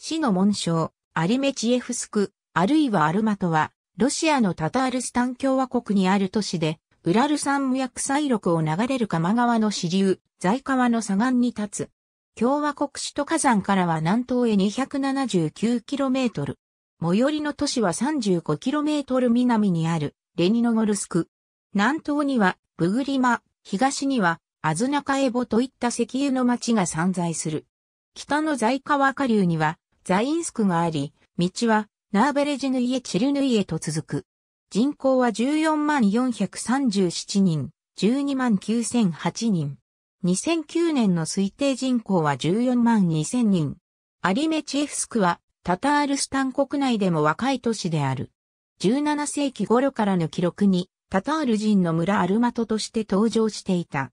市の紋章、アリメチエフスク、あるいはアルマトは、ロシアのタタールスタン共和国にある都市で、ウラル山無薬西麓を流れる鎌川の支流、在川の左岸に立つ。共和国首都火山からは南東へ 279km。最寄りの都市は 35km 南にある、レニノゴルスク。南東には、ブグリマ、東には、アズナカエボといった石油の町が散在する。北の在川下流には、ザインスクがあり、道はナーベレジヌイエチルヌイへと続く。人口は14万437人、12万9008人。2009年の推定人口は14万2000人。アリメチエフスクはタタールスタン国内でも若い都市である。17世紀頃からの記録にタタール人の村アルマトとして登場していた。